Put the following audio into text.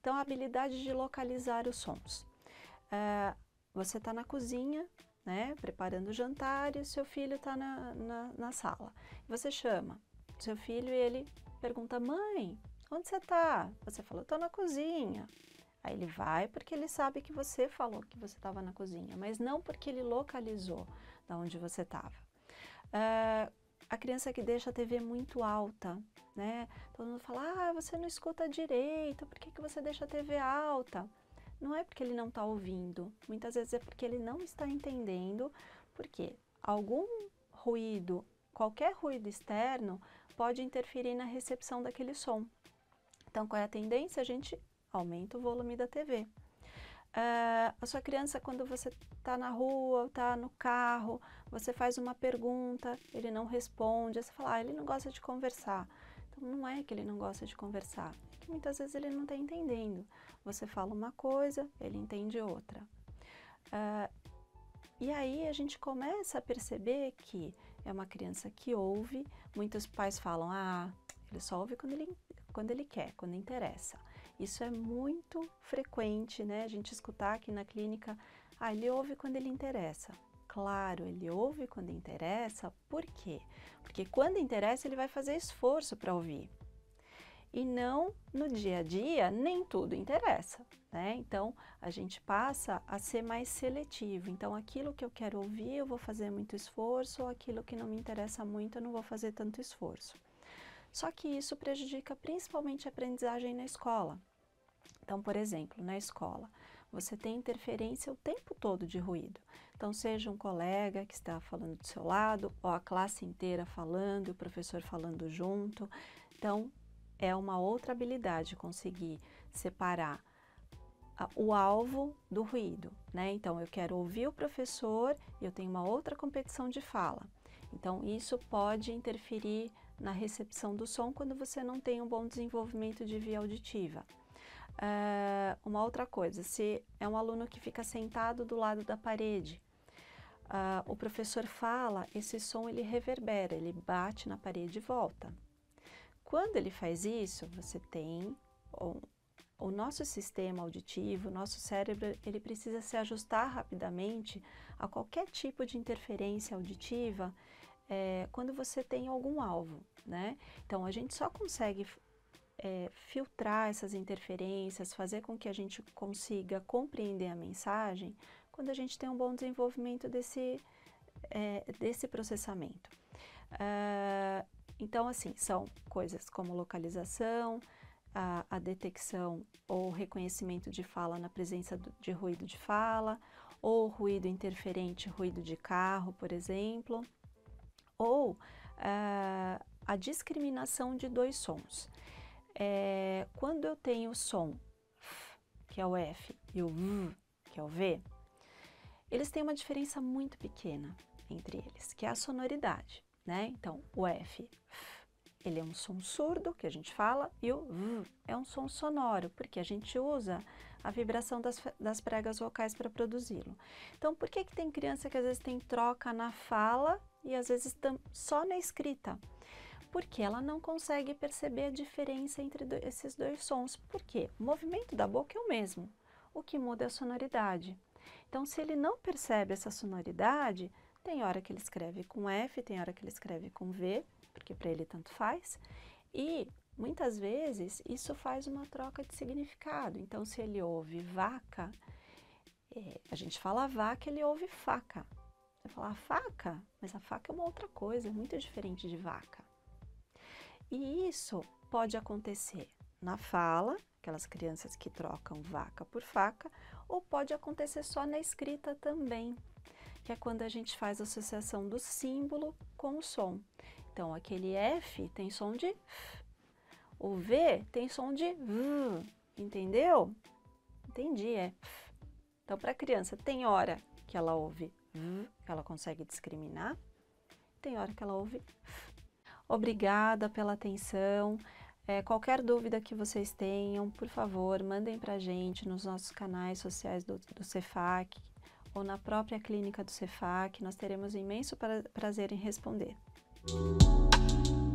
Então, a habilidade de localizar os sons. Uh, você está na cozinha, né, preparando o jantar e o seu filho está na, na, na, sala. Você chama o seu filho e ele pergunta: Mãe, onde você está? Você fala: Estou na cozinha. Aí ele vai porque ele sabe que você falou que você estava na cozinha, mas não porque ele localizou da onde você estava. Uh, ah, a criança que deixa a TV muito alta, né? Todo mundo fala, ah, você não escuta direito, por que, que você deixa a TV alta? Não é porque ele não está ouvindo, muitas vezes é porque ele não está entendendo, porque algum ruído, qualquer ruído externo, pode interferir na recepção daquele som. Então, qual é a tendência? A gente aumenta o volume da TV. Uh, ah, a sua criança, quando você está na rua, está no carro, você faz uma pergunta, ele não responde, você fala, ah, ele não gosta de conversar. Então, não é que ele não gosta de conversar, é que muitas vezes ele não está entendendo. Você fala uma coisa, ele entende outra. Uh, e aí a gente começa a perceber que é uma criança que ouve, muitos pais falam, ah, ele só ouve quando ele, quando ele quer, quando interessa. Isso é muito frequente, né? A gente escutar aqui na clínica, ah, ele ouve quando ele interessa. Claro, ele ouve quando interessa, por quê? Porque quando interessa, ele vai fazer esforço para ouvir. E não no dia a dia, nem tudo interessa, né? Então a gente passa a ser mais seletivo. Então, aquilo que eu quero ouvir, eu vou fazer muito esforço, aquilo que não me interessa muito, eu não vou fazer tanto esforço. Só que isso prejudica principalmente a aprendizagem na escola. Então, por exemplo, na escola, você tem interferência o tempo todo de ruído. Então, seja um colega que está falando do seu lado, ou a classe inteira falando, o professor falando junto. Então, é uma outra habilidade conseguir separar o alvo do ruído, né? Então, eu quero ouvir o professor e eu tenho uma outra competição de fala. Então, isso pode interferir na recepção do som quando você não tem um bom desenvolvimento de via auditiva. Eh, uma outra coisa, se é um aluno que fica sentado do lado da parede, uh, o professor fala, esse som ele reverbera, ele bate na parede e volta. Quando ele faz isso, você tem um, o nosso sistema auditivo, o nosso cérebro, ele precisa se ajustar rapidamente a qualquer tipo de interferência auditiva é, quando você tem algum alvo, né? Então a gente só consegue é, filtrar essas interferências, fazer com que a gente consiga compreender a mensagem quando a gente tem um bom desenvolvimento desse, é, desse processamento. Uh, então, assim, são coisas como localização, a, a, detecção ou reconhecimento de fala na presença do, de ruído de fala, ou ruído interferente, ruído de carro, por exemplo ou uh, a discriminação de dois sons. É, quando eu tenho o som F, que é o F, e o V, que é o V, eles têm uma diferença muito pequena entre eles, que é a sonoridade, né? Então, o F, F ele é um som surdo, que a gente fala, e o V é um som sonoro, porque a gente usa a vibração das, das pregas vocais para produzi-lo. Então, por que, que tem criança que às vezes tem troca na fala e às vezes só na escrita, porque ela não consegue perceber a diferença entre do esses dois sons. Por quê? O movimento da boca é o mesmo, o que muda é a sonoridade. Então, se ele não percebe essa sonoridade, tem hora que ele escreve com F, tem hora que ele escreve com V, porque para ele tanto faz, e muitas vezes isso faz uma troca de significado. Então, se ele ouve vaca, é, a gente fala vaca, ele ouve faca falar faca, mas a faca é uma outra coisa, é muito diferente de vaca. E isso pode acontecer na fala, aquelas crianças que trocam vaca por faca, ou pode acontecer só na escrita também, que é quando a gente faz a associação do símbolo com o som. Então, aquele F tem som de F, o V tem som de V, entendeu? Entendi, é F. Então, para a criança, tem hora que ela ouve ela consegue discriminar. Tem hora que ela ouve. Obrigada pela atenção. É, qualquer dúvida que vocês tenham, por favor, mandem para a gente nos nossos canais sociais do, do Cefac ou na própria clínica do Cefac. Nós teremos imenso pra, prazer em responder. Música